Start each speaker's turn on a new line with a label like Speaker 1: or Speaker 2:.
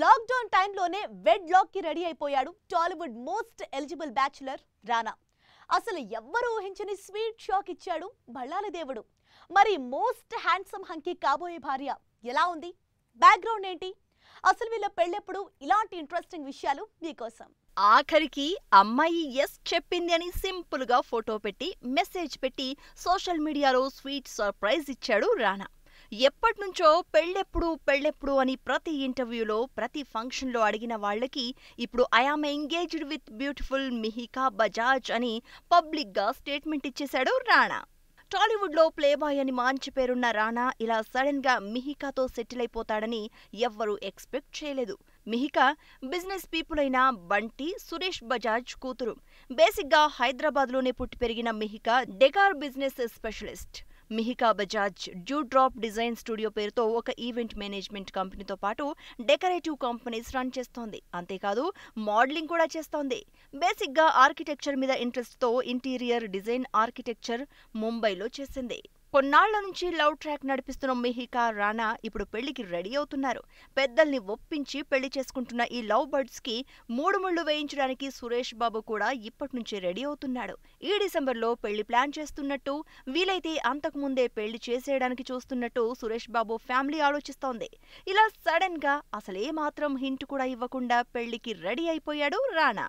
Speaker 1: lockdown టైంలోనే వెడ్ lock కి రెడీ అయిపోయాడు Tollywood most eligible bachelor Rana అసలు ఎవ్వరూ ఊహించని స్వీట్ షాక్ ఇచ్చాడు బళ్ళాల దేవుడు మరి మోస్ట్ హ్యాండ్సమ్ హంకి కాబోయే భార్య ఎలా ఉంది బ్యాక్గ్రౌండ్ ఏంటి అసలు వీళ్ళ పెళ్ళెప్పుడు ఇలాంటి ఇంట్రెస్టింగ్ విషయాలు మీకోసం
Speaker 2: ఆఖరికి అమ్మాయి ఎస్ చెప్పింది అని సింపుల్గా ఫోటో పెట్టి మెసేజ్ పెట్టి సోషల్ మీడియాలో స్వీట్ సర్ప్రైజ్ ఇచ్చాడు రానా ఎప్పటినుంచో పెళ్ళెప్పుడు పెళ్ళెప్పుడు అని ప్రతి ఇంటర్వ్యూలో ప్రతి ఫంక్షన్లో అడిగిన వాళ్ళకి ఇప్పుడు I am engaged with beautiful Mihika Bajaj అని పబ్లిక్గా స్టేట్మెంట్ ఇచ్చేశాడు రాణా టాలీవుడ్లో ప్లేబాయ్ అని మాంచి పేరున్న రాణా ఇలా సడన్గా మిహికాతో సెటిల్ అయిపోతాడని ఎవ్వరూ ఎక్స్పెక్ట్ చేయలేదు మిహికా బిజినెస్ పీపుల్ అయిన బంటి సురేష్ బజాజ్ కూతురు బేసిక్గా హైదరాబాద్లోనే పుట్టి పెరిగిన Mihika decor business specialist Mihika Bajaj dew drop design studio పేరుతో ఒక ఈవెంట్ మేనేజ్మెంట్ కంపెనీతో పాటు డెకరేటివ్ కంపెనీస్ రన్ చేస్తోంది అంతేకాదు మోడలింగ్ కూడా చేస్తోంది బేసిక్గా ఆర్కిటెక్చర్ మీద ఇంట్రెస్ట్తో ఇంటీరియర్ డిజైన్ ఆర్కిటెక్చర్ ముంబైలో చేసింది కొన్నాళ్ల నుంచి లవ్ ట్రాక్ నడిపిస్తున్న మిహికా రానా ఇప్పుడు పెళ్లికి రెడీ అవుతున్నారు పెద్దల్ని ఒప్పించి పెళ్లి చేసుకుంటున్న ఈ లవ్ బర్డ్స్ కి మూడు ముళ్ళు వేయించడానికి సురేష్ బాబు కూడా ఇప్పటి నుంచి రెడీ అవుతున్నాడు ఈ డిసెంబర్లో పెళ్లి ప్లాన్ చేస్తున్నట్టు వీలైతే అంతకుముందే పెళ్లి చేసేయడానికి చూస్తున్నట్టు సురేష్ బాబు ఫ్యామిలీ ఆలోచిస్తోంది ఇలా సడన్ గా అసలే మాత్రం హింట్ కూడా ఇవ్వకుండా పెళ్లికి రెడీ అయిపోయాడు రానా